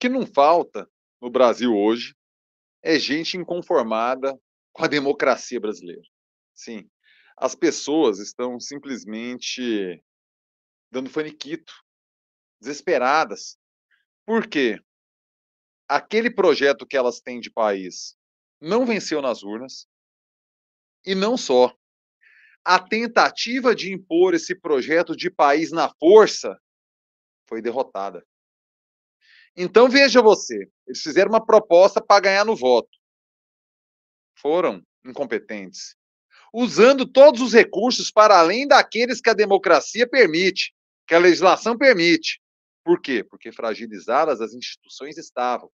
que não falta no Brasil hoje é gente inconformada com a democracia brasileira. Sim, as pessoas estão simplesmente dando faniquito, desesperadas. Por quê? Aquele projeto que elas têm de país não venceu nas urnas, e não só. A tentativa de impor esse projeto de país na força foi derrotada. Então veja você, eles fizeram uma proposta para ganhar no voto. Foram incompetentes. Usando todos os recursos para além daqueles que a democracia permite, que a legislação permite. Por quê? Porque fragilizadas as instituições estavam.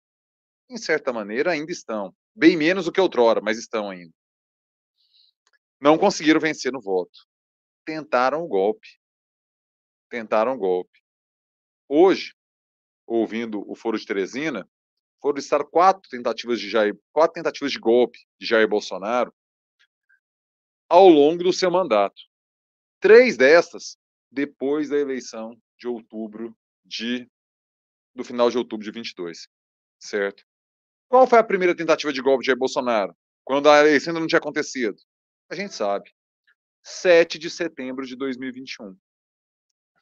Em certa maneira, ainda estão. Bem menos do que outrora, mas estão ainda. Não conseguiram vencer no voto. Tentaram o golpe. Tentaram o golpe. Hoje, ouvindo o Foro de Teresina, foram estar quatro tentativas de Jair, quatro tentativas de golpe de Jair Bolsonaro ao longo do seu mandato. Três dessas depois da eleição de outubro de do final de outubro de 22, certo? Qual foi a primeira tentativa de golpe de Jair Bolsonaro? Quando a eleição ainda não tinha acontecido? A gente sabe. 7 de setembro de 2021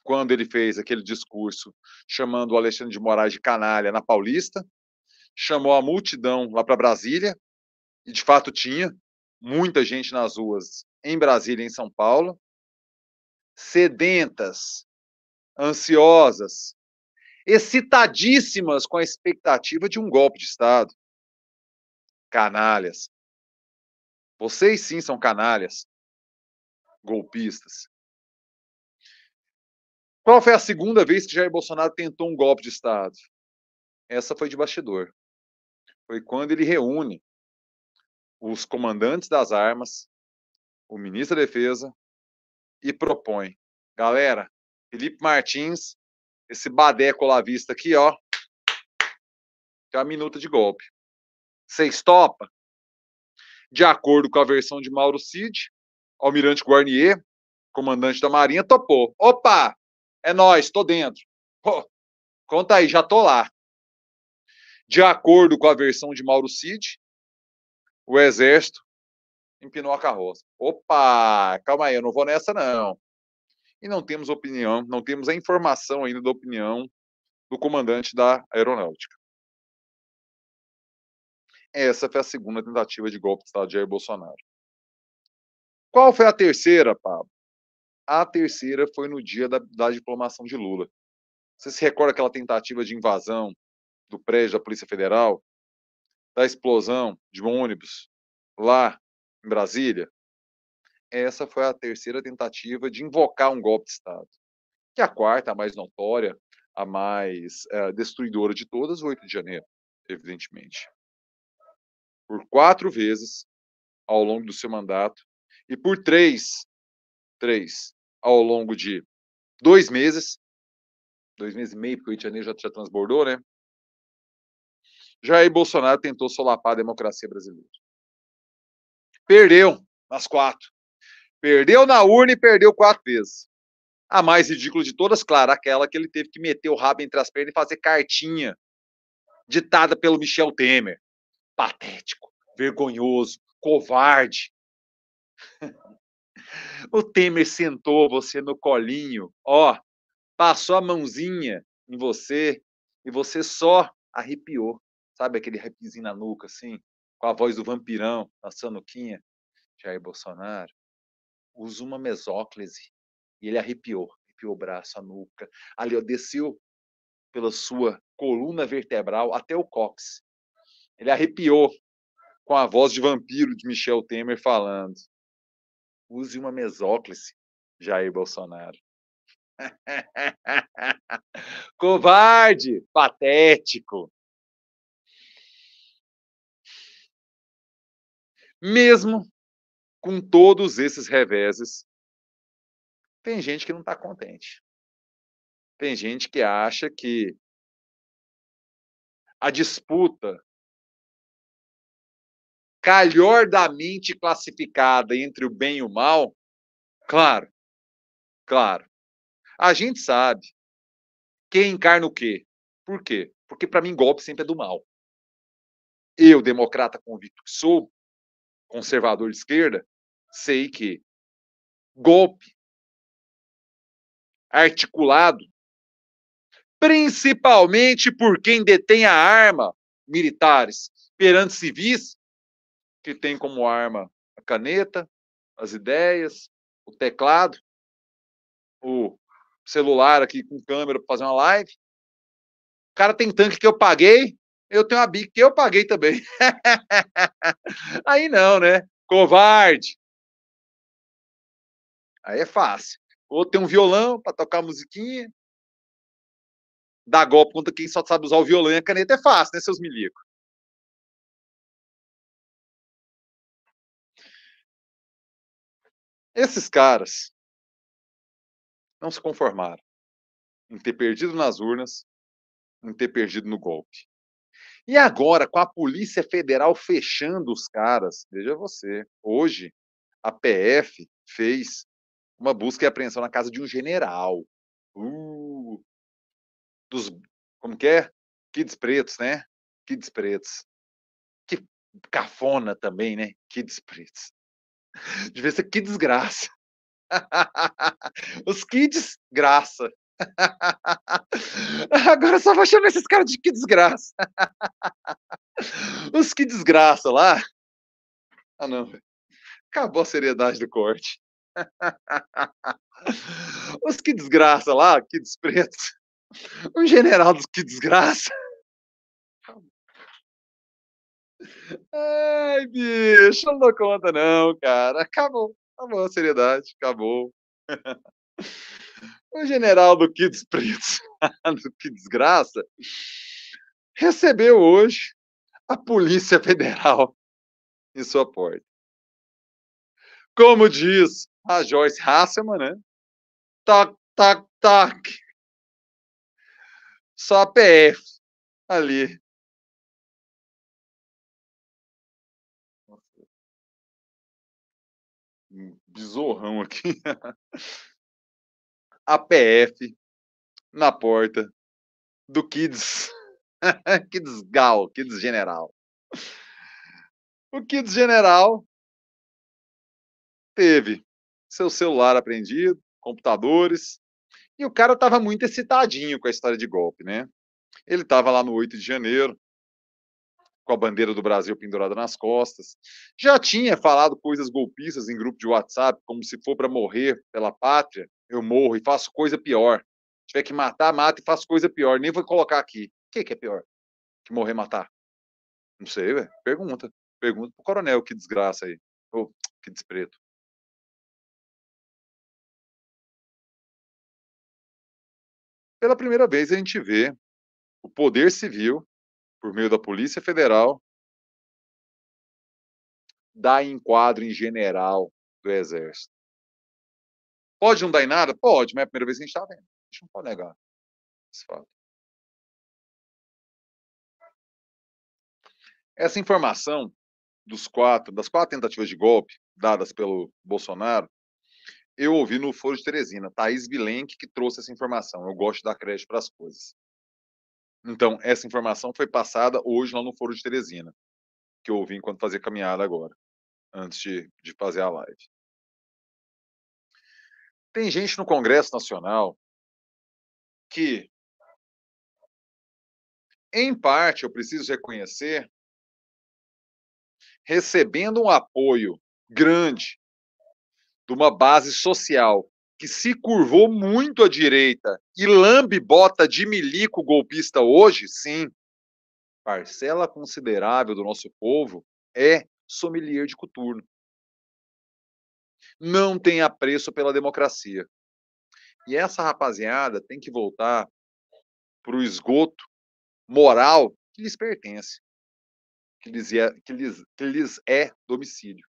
quando ele fez aquele discurso chamando o Alexandre de Moraes de canalha na Paulista, chamou a multidão lá para Brasília, e de fato tinha muita gente nas ruas em Brasília e em São Paulo, sedentas, ansiosas, excitadíssimas com a expectativa de um golpe de Estado. Canalhas. Vocês sim são canalhas, golpistas. Qual foi a segunda vez que Jair Bolsonaro tentou um golpe de Estado? Essa foi de bastidor. Foi quando ele reúne os comandantes das armas, o ministro da Defesa, e propõe: galera, Felipe Martins, esse badeco lá vista aqui, ó, é a minuta de golpe. Você topam? De acordo com a versão de Mauro Cid, Almirante Guarnier, comandante da Marinha, topou. Opa! É nós, tô dentro. Pô, conta aí, já tô lá. De acordo com a versão de Mauro Cid, o exército empinou a carroça. Opa, calma aí, eu não vou nessa não. E não temos opinião, não temos a informação ainda da opinião do comandante da aeronáutica. Essa foi a segunda tentativa de golpe de Estado de Jair Bolsonaro. Qual foi a terceira, Pablo? A terceira foi no dia da, da diplomação de Lula. Você se recorda aquela tentativa de invasão do prédio da Polícia Federal, da explosão de um ônibus lá em Brasília? Essa foi a terceira tentativa de invocar um golpe de Estado. Que é a quarta, a mais notória, a mais eh, destruidora de todas, o 8 de janeiro, evidentemente. Por quatro vezes ao longo do seu mandato e por três três ao longo de dois meses, dois meses e meio, porque o Rio de Janeiro já, já transbordou, né? Jair Bolsonaro tentou solapar a democracia brasileira. Perdeu nas quatro. Perdeu na urna e perdeu quatro vezes. A mais ridícula de todas, claro, aquela que ele teve que meter o rabo entre as pernas e fazer cartinha ditada pelo Michel Temer. Patético, vergonhoso, covarde. O Temer sentou você no colinho, ó, passou a mãozinha em você e você só arrepiou. Sabe aquele arrepizinho na nuca, assim, com a voz do vampirão, na sanuquinha? Jair Bolsonaro usa uma mesóclise e ele arrepiou, arrepiou o braço, a nuca. Ali, ó, desceu pela sua coluna vertebral até o cóccix. Ele arrepiou com a voz de vampiro de Michel Temer falando: Use uma mesóclise, Jair Bolsonaro. Covarde, patético. Mesmo com todos esses reveses, tem gente que não está contente. Tem gente que acha que a disputa calhordamente da mente classificada entre o bem e o mal? Claro, claro. A gente sabe quem encarna o quê. Por quê? Porque para mim golpe sempre é do mal. Eu, democrata convicto que sou, conservador de esquerda, sei que golpe articulado, principalmente por quem detém a arma, militares, perante civis, que tem como arma a caneta, as ideias, o teclado, o celular aqui com câmera para fazer uma live. O cara tem tanque que eu paguei, eu tenho a bica que eu paguei também. Aí não, né? Covarde. Aí é fácil. Ou tem um violão para tocar musiquinha. Dar golpe contra quem só sabe usar o violão e a caneta é fácil, né, seus milicos? Esses caras não se conformaram em ter perdido nas urnas, em ter perdido no golpe. E agora, com a Polícia Federal fechando os caras, veja você, hoje a PF fez uma busca e apreensão na casa de um general. Uh, dos. Como que é? Kids pretos, né? Kids pretos. Que cafona também, né? Kids pretos. Devia ser que desgraça. Os que desgraça. Agora só vou chamar esses caras de que desgraça. Os que desgraça lá. Ah, não. Acabou a seriedade do corte. Os que desgraça lá, que desprezo. Um general dos que desgraça. Ai, bicho, não dou conta, não, cara. Acabou, acabou a seriedade, acabou. O general do Kids desprezo do que desgraça, recebeu hoje a Polícia Federal em sua porta. Como diz a Joyce Hasselman, né? Toc, toc, toc. Só a PF ali bizorrão aqui. a PF na porta do Kids. Kids Gal, Kids General. O Kids General teve seu celular apreendido, computadores, e o cara estava muito excitadinho com a história de golpe, né? Ele estava lá no 8 de janeiro, com a bandeira do Brasil pendurada nas costas. Já tinha falado coisas golpistas em grupo de WhatsApp, como se for para morrer pela pátria, eu morro e faço coisa pior. Se tiver que matar, mata e faço coisa pior. Nem vou colocar aqui. O que, que é pior? Que morrer matar? Não sei, velho. Pergunta. Pergunta pro coronel, que desgraça aí. Oh, que despreto. Pela primeira vez a gente vê o poder civil por meio da Polícia Federal, dá enquadro em general do Exército. Pode não dar em nada? Pode, mas é a primeira vez que a gente está vendo. A gente não pode negar esse fato. Essa informação dos quatro, das quatro tentativas de golpe dadas pelo Bolsonaro, eu ouvi no Foro de Teresina, Thaís Vilenque, que trouxe essa informação. Eu gosto de dar crédito para as coisas. Então, essa informação foi passada hoje lá no Foro de Teresina, que eu ouvi enquanto fazia caminhada agora, antes de, de fazer a live. Tem gente no Congresso Nacional que, em parte, eu preciso reconhecer, recebendo um apoio grande de uma base social que se curvou muito à direita e lambe bota de milico golpista hoje, sim, parcela considerável do nosso povo é sommelier de coturno. Não tem apreço pela democracia. E essa rapaziada tem que voltar para o esgoto moral que lhes pertence, que lhes é, que lhes, que lhes é domicílio.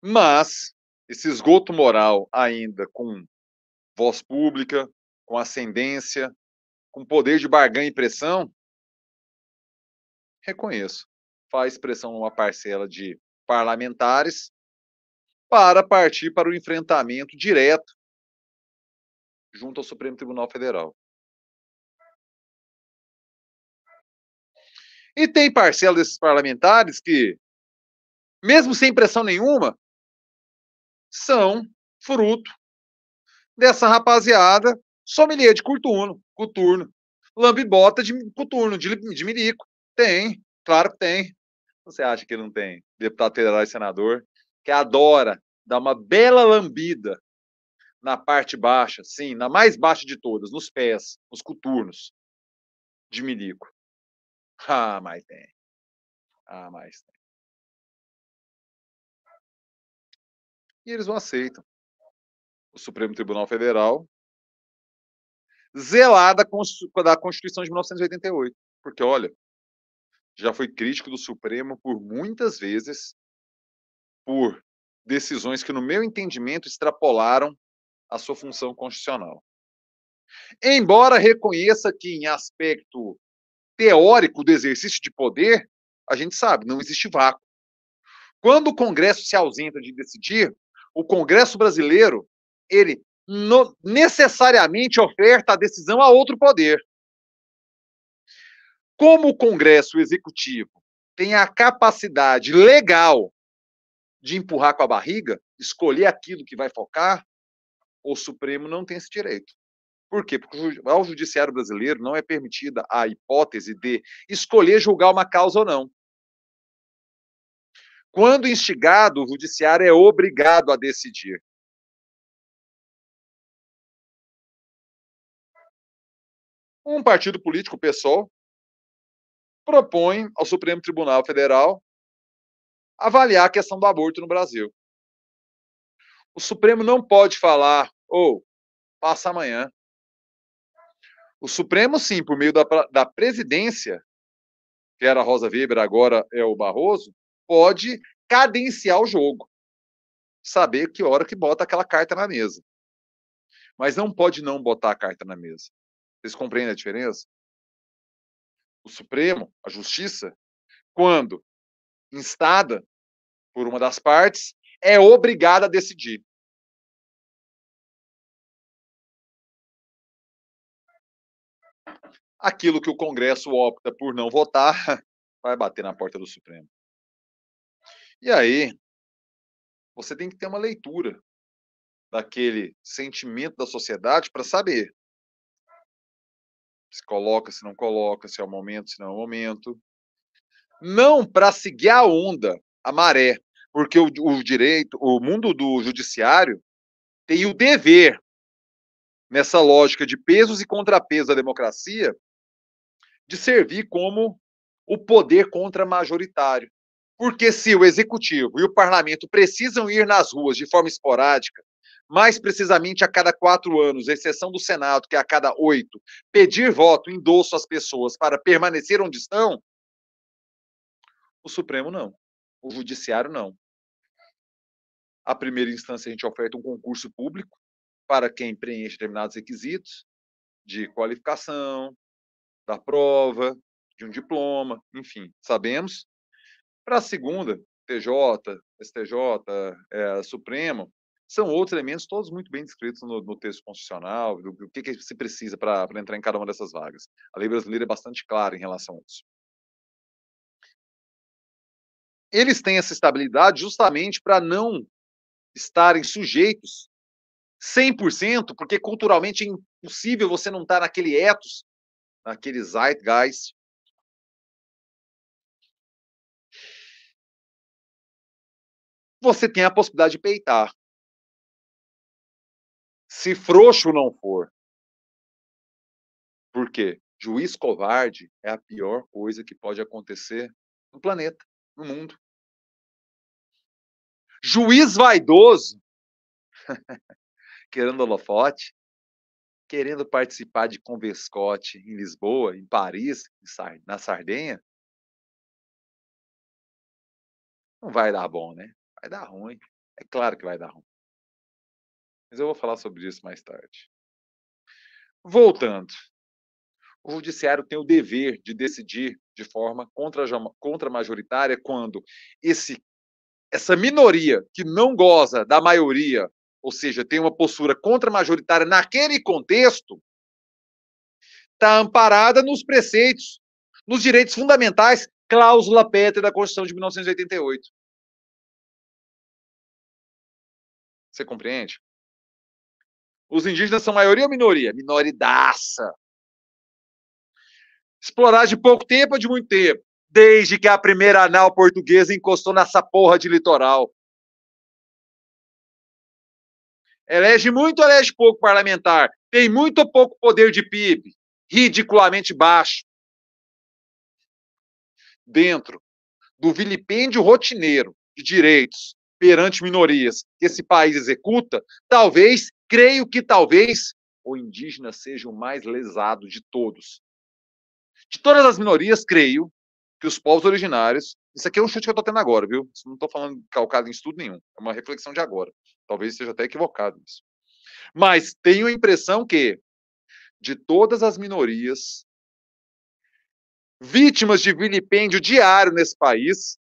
Mas esse esgoto moral ainda com voz pública, com ascendência, com poder de barganha e pressão, reconheço, faz pressão uma parcela de parlamentares para partir para o enfrentamento direto junto ao Supremo Tribunal Federal. E tem parcela desses parlamentares que, mesmo sem pressão nenhuma, são fruto dessa rapaziada sommelier de coturno, coturno lambibota de coturno, de, de milico. Tem, claro que tem. Você acha que não tem deputado federal e senador que adora dar uma bela lambida na parte baixa, sim, na mais baixa de todas, nos pés, nos coturnos de milico. Ah, mas tem. Ah, mas tem. e eles não aceitam. O Supremo Tribunal Federal zelada da Constituição de 1988, porque olha, já foi crítico do Supremo por muitas vezes por decisões que no meu entendimento extrapolaram a sua função constitucional. Embora reconheça que em aspecto teórico do exercício de poder, a gente sabe, não existe vácuo. Quando o Congresso se ausenta de decidir, o Congresso brasileiro, ele no, necessariamente oferta a decisão a outro poder. Como o Congresso Executivo tem a capacidade legal de empurrar com a barriga, escolher aquilo que vai focar, o Supremo não tem esse direito. Por quê? Porque ao Judiciário Brasileiro não é permitida a hipótese de escolher julgar uma causa ou não. Quando instigado, o judiciário é obrigado a decidir. Um partido político, o PSOL, propõe ao Supremo Tribunal Federal avaliar a questão do aborto no Brasil. O Supremo não pode falar, ou oh, passa amanhã. O Supremo, sim, por meio da, da presidência, que era Rosa Weber, agora é o Barroso, pode cadenciar o jogo. Saber que hora que bota aquela carta na mesa. Mas não pode não botar a carta na mesa. Vocês compreendem a diferença? O Supremo, a Justiça, quando instada por uma das partes, é obrigada a decidir. Aquilo que o Congresso opta por não votar vai bater na porta do Supremo. E aí, você tem que ter uma leitura daquele sentimento da sociedade para saber se coloca, se não coloca, se é o momento, se não é o momento. Não para seguir a onda, a maré, porque o, o direito, o mundo do judiciário tem o dever nessa lógica de pesos e contrapesos da democracia de servir como o poder contra majoritário. Porque se o executivo e o parlamento precisam ir nas ruas de forma esporádica, mais precisamente a cada quatro anos, exceção do Senado, que é a cada oito, pedir voto, endosso às pessoas para permanecer onde estão, o Supremo não, o Judiciário não. A primeira instância, a gente oferta um concurso público para quem preenche determinados requisitos de qualificação, da prova, de um diploma, enfim, sabemos para a segunda, TJ, STJ, é, eh, Supremo, são outros elementos, todos muito bem descritos no, no texto constitucional, do, do que, que, se precisa para entrar em cada uma dessas vagas. A lei brasileira é bastante clara em relação a isso. Eles têm essa estabilidade justamente para não estarem sujeitos 100%, porque culturalmente é impossível você não estar tá naquele ethos, naquele zeitgeist você tem a possibilidade de peitar. Se frouxo não for. Por quê? Juiz covarde é a pior coisa que pode acontecer no planeta, no mundo. Juiz vaidoso, querendo holofote, querendo participar de Convescote em Lisboa, em Paris, na Sardenha, não vai dar bom, né? Vai dar ruim. É claro que vai dar ruim. Mas eu vou falar sobre isso mais tarde. Voltando. O judiciário tem o dever de decidir de forma contra-majoritária quando esse, essa minoria que não goza da maioria, ou seja, tem uma postura contra-majoritária naquele contexto, está amparada nos preceitos, nos direitos fundamentais, cláusula pétrea da Constituição de 1988. Você compreende? Os indígenas são maioria ou minoria? Minoridaça. Explorar de pouco tempo ou de muito tempo? Desde que a primeira nau portuguesa encostou nessa porra de litoral. Elege muito ou elege pouco parlamentar? Tem muito ou pouco poder de PIB? Ridiculamente baixo. Dentro do vilipêndio rotineiro de direitos perante minorias que esse país executa, talvez, creio que talvez, o indígena seja o mais lesado de todos. De todas as minorias, creio que os povos originários. Isso aqui é um chute que eu estou tendo agora, viu? Isso não estou falando calcado em estudo nenhum. É uma reflexão de agora. Talvez seja até equivocado isso. Mas tenho a impressão que, de todas as minorias vítimas de vilipêndio diário nesse país,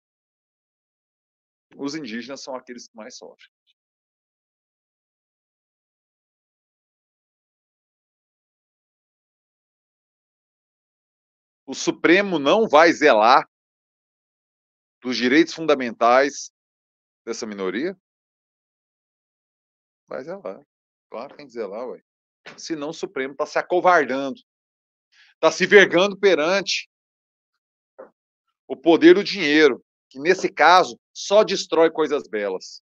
os indígenas são aqueles que mais sofrem. O Supremo não vai zelar dos direitos fundamentais dessa minoria? Vai zelar. Claro, tem que zelar, ué. Senão o Supremo está se acovardando, está se vergando perante o poder do dinheiro, que nesse caso só destrói coisas belas.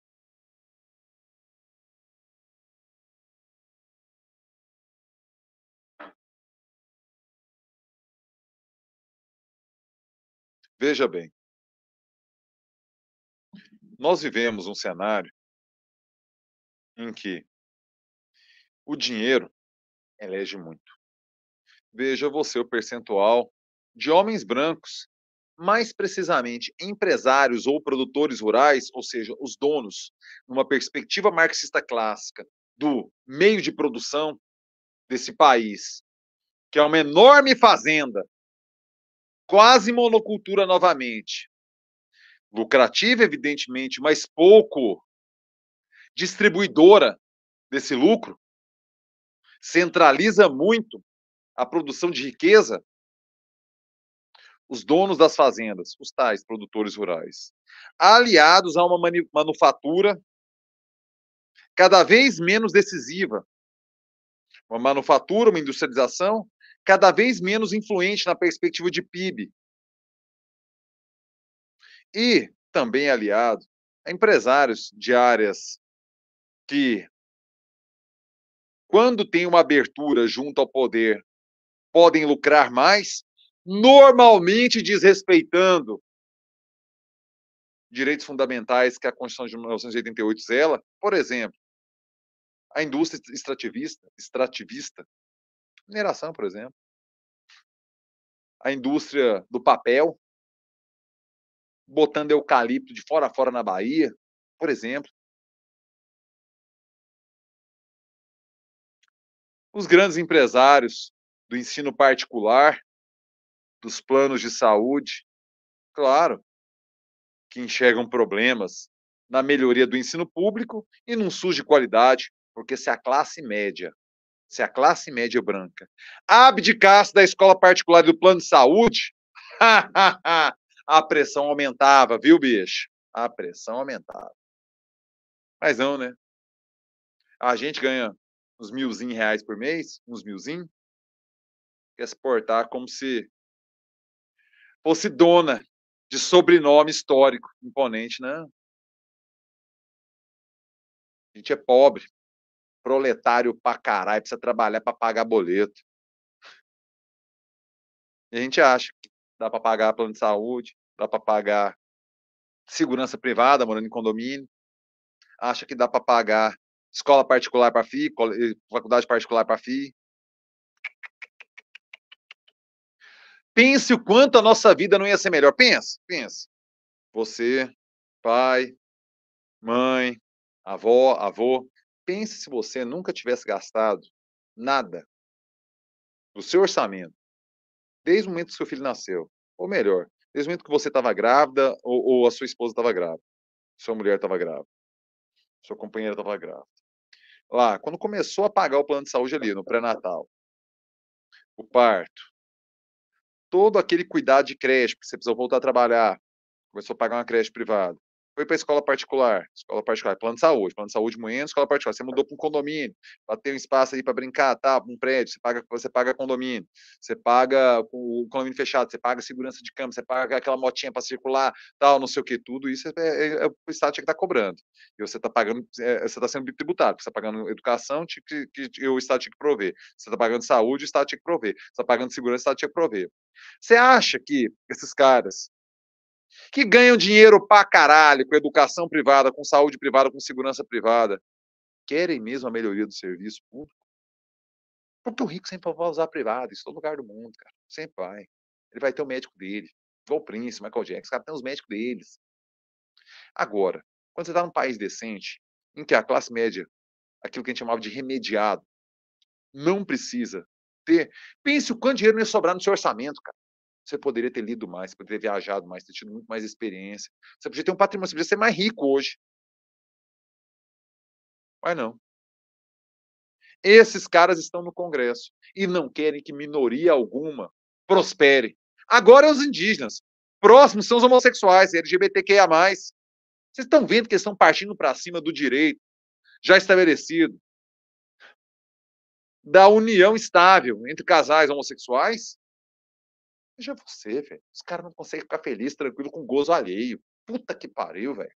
Veja bem, nós vivemos um cenário em que o dinheiro elege muito. Veja você o percentual de homens brancos mais precisamente empresários ou produtores rurais, ou seja, os donos, numa perspectiva marxista clássica do meio de produção desse país, que é uma enorme fazenda, quase monocultura novamente, lucrativa, evidentemente, mas pouco distribuidora desse lucro, centraliza muito a produção de riqueza os donos das fazendas, os tais produtores rurais, aliados a uma manufatura cada vez menos decisiva, uma manufatura, uma industrialização cada vez menos influente na perspectiva de PIB. E também aliado a empresários de áreas que, quando tem uma abertura junto ao poder, podem lucrar mais normalmente desrespeitando direitos fundamentais que a Constituição de 1988 zela, por exemplo, a indústria extrativista, extrativista, mineração, por exemplo, a indústria do papel, botando eucalipto de fora a fora na Bahia, por exemplo. Os grandes empresários do ensino particular dos planos de saúde, claro, que enxergam problemas na melhoria do ensino público e num SUS de qualidade, porque se a classe média, se a classe média branca abdicasse da escola particular do plano de saúde, a pressão aumentava, viu, bicho? A pressão aumentava. Mas não, né? A gente ganha uns milzinho reais por mês, uns milzinho, quer é se portar como se fosse dona de sobrenome histórico imponente, né? A gente é pobre, proletário pra caralho, precisa trabalhar para pagar boleto. E a gente acha que dá para pagar plano de saúde, dá para pagar segurança privada morando em condomínio, acha que dá para pagar escola particular para FII, faculdade particular para FII. Pense o quanto a nossa vida não ia ser melhor. Pense, pense. Você, pai, mãe, avó, avô, pense se você nunca tivesse gastado nada do seu orçamento desde o momento que seu filho nasceu, ou melhor, desde o momento que você estava grávida ou, ou, a sua esposa estava grávida, sua mulher estava grávida, sua companheira estava grávida. Lá, quando começou a pagar o plano de saúde ali no pré-natal, o parto, todo aquele cuidado de creche, porque você precisou voltar a trabalhar, começou a pagar uma creche privada, foi para escola particular, escola particular, plano de saúde, plano de saúde manhã, escola particular. Você mudou para um condomínio, para ter um espaço aí para brincar, tá? Um prédio, você paga, você paga condomínio, você paga o condomínio fechado, você paga segurança de cama, você paga aquela motinha para circular, tal, não sei o que, tudo isso é, é, é o Estado que está cobrando. E você está pagando, é, você está sendo tributado, você está pagando educação, tinha que, que, o Estado tinha que prover. Você está pagando saúde, o Estado tinha que prover. Você está pagando segurança, o Estado tinha que prover. Você acha que esses caras que ganham dinheiro pra caralho com educação privada, com saúde privada, com segurança privada, querem mesmo a melhoria do serviço público? Porque o rico sempre vai usar privado, isso é todo lugar do mundo, cara. Sempre vai. Ele vai ter o médico dele. Igual o Prince, Michael Jackson, cara, tem os médicos deles. Agora, quando você está num país decente, em que a classe média, aquilo que a gente chamava de remediado, não precisa ter, pense o quanto dinheiro não ia sobrar no seu orçamento, cara. Você poderia ter lido mais, poderia ter viajado mais, ter tido muito mais experiência. Você podia ter um patrimônio, você podia ser mais rico hoje. Mas não. Esses caras estão no Congresso e não querem que minoria alguma prospere. Agora é os indígenas. Próximos são os homossexuais, LGBTQIA. Vocês estão vendo que eles estão partindo para cima do direito já estabelecido, da união estável entre casais homossexuais Veja você, velho. Os caras não conseguem ficar felizes, tranquilo com gozo alheio. Puta que pariu, velho.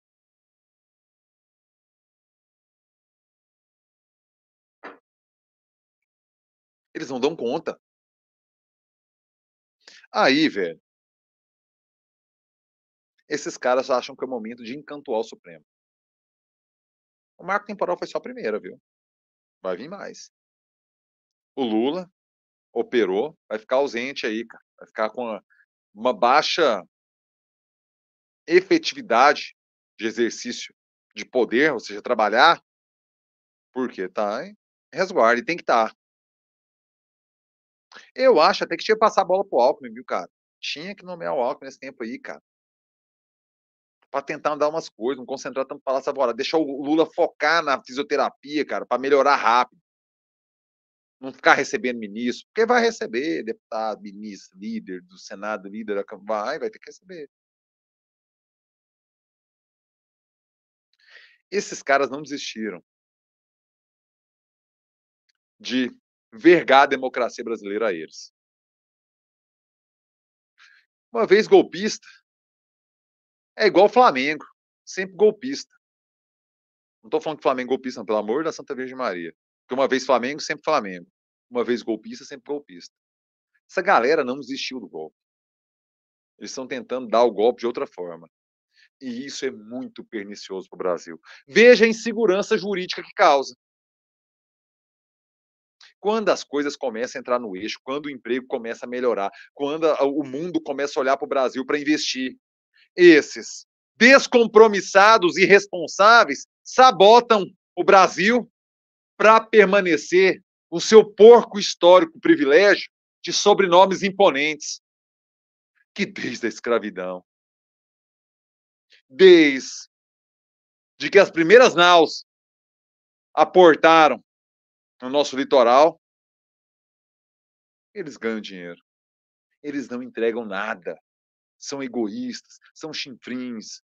Eles não dão conta. Aí, velho. Esses caras acham que é o momento de encantuar o Supremo. O marco temporal foi só a primeira, viu? Vai vir mais. O Lula operou, vai ficar ausente aí, cara vai ficar com uma, baixa efetividade de exercício de poder, ou seja, trabalhar, porque tá em resguardo e tem que estar. Tá. Eu acho até que tinha que passar a bola pro Alckmin, viu, cara? Tinha que nomear o Alckmin nesse tempo aí, cara. Pra tentar dar umas coisas, não concentrar tanto pra falar essa bola. Deixar o Lula focar na fisioterapia, cara, para melhorar rápido não ficar recebendo ministro, porque vai receber deputado, ministro, líder do Senado, líder da Câmara, vai, vai ter que receber. Esses caras não desistiram de vergar a democracia brasileira a eles. Uma vez golpista, é igual o Flamengo, sempre golpista. Não estou falando que o Flamengo é golpista, não, pelo amor da Santa Virgem Maria. Porque uma vez Flamengo, sempre Flamengo. Uma vez golpista, sempre golpista. Essa galera não desistiu do golpe. Eles estão tentando dar o golpe de outra forma. E isso é muito pernicioso para o Brasil. Veja a insegurança jurídica que causa. Quando as coisas começam a entrar no eixo, quando o emprego começa a melhorar, quando o mundo começa a olhar para o Brasil para investir, esses descompromissados e irresponsáveis sabotam o Brasil para permanecer com seu porco histórico privilégio de sobrenomes imponentes, que desde a escravidão, desde de que as primeiras naus aportaram no nosso litoral, eles ganham dinheiro. Eles não entregam nada. São egoístas, são chinfrins.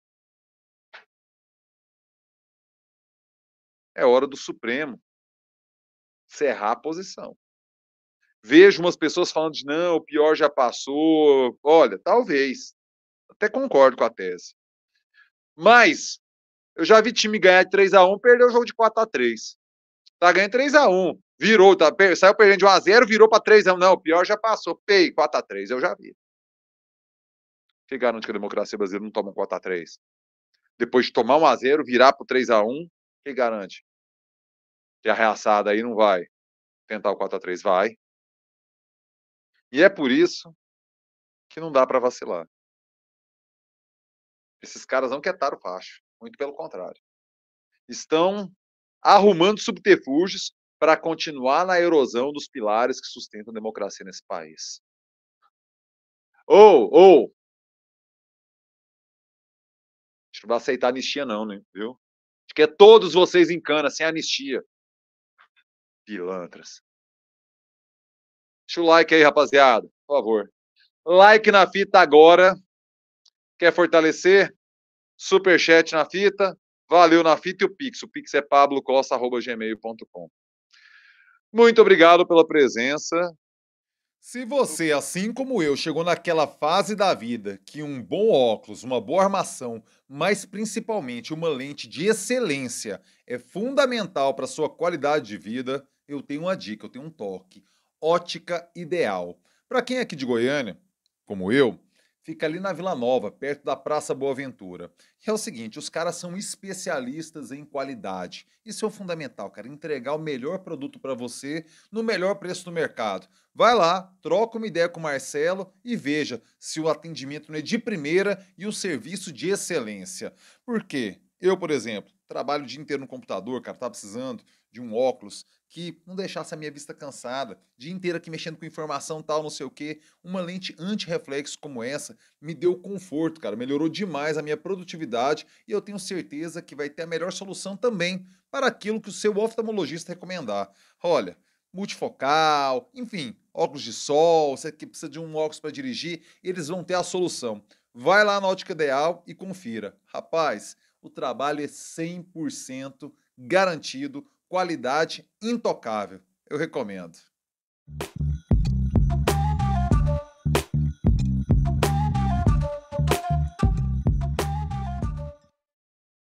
É hora do Supremo cerrar a posição. Vejo umas pessoas falando de não, o pior já passou. Olha, talvez. Até concordo com a tese. Mas eu já vi time ganhar de 3x1, perder o jogo de 4x3. Tá ganhando 3x1. Virou, tá, saiu perdendo de 1x0, virou para 3x1. Não, o pior já passou. Pei, 4x3, eu já vi. Que garante que a democracia brasileira não toma um 4x3? Depois de tomar 1x0, virar pro 3x1, que garante? de a reaçada aí não vai tentar o 4 a 3 vai. E é por isso que não dá para vacilar. Esses caras não quietaram o facho, muito pelo contrário. Estão arrumando subterfúgios para continuar na erosão dos pilares que sustentam a democracia nesse país. Ou, oh, ou. Oh. A gente não vai aceitar anistia, não, né? Viu? A gente é todos vocês em cana, sem anistia. Pilantras. Deixa o like aí, rapaziada, por favor. Like na fita agora. Quer fortalecer? Superchat na fita. Valeu na fita e o Pix. O Pix é pablocosta.gmail.com. Muito obrigado pela presença. Se você, assim como eu, chegou naquela fase da vida que um bom óculos, uma boa armação, mas principalmente uma lente de excelência é fundamental para sua qualidade de vida, eu tenho uma dica, eu tenho um toque. Ótica ideal. Para quem é aqui de Goiânia, como eu, fica ali na Vila Nova, perto da Praça Boa Ventura. E é o seguinte, os caras são especialistas em qualidade. Isso é o fundamental, cara, entregar o melhor produto para você no melhor preço do mercado. Vai lá, troca uma ideia com o Marcelo e veja se o atendimento não é de primeira e o serviço de excelência. Por quê? Eu, por exemplo, trabalho o dia inteiro no computador, cara, tá precisando de um óculos que não deixasse a minha vista cansada, dia inteiro aqui mexendo com informação tal, não sei o quê. Uma lente anti-reflexo como essa me deu conforto, cara, melhorou demais a minha produtividade e eu tenho certeza que vai ter a melhor solução também para aquilo que o seu oftalmologista recomendar. Olha, multifocal, enfim, óculos de sol, você que precisa de um óculos para dirigir, eles vão ter a solução. Vai lá na Ótica Ideal e confira. Rapaz, o trabalho é 100% garantido qualidade intocável. Eu recomendo.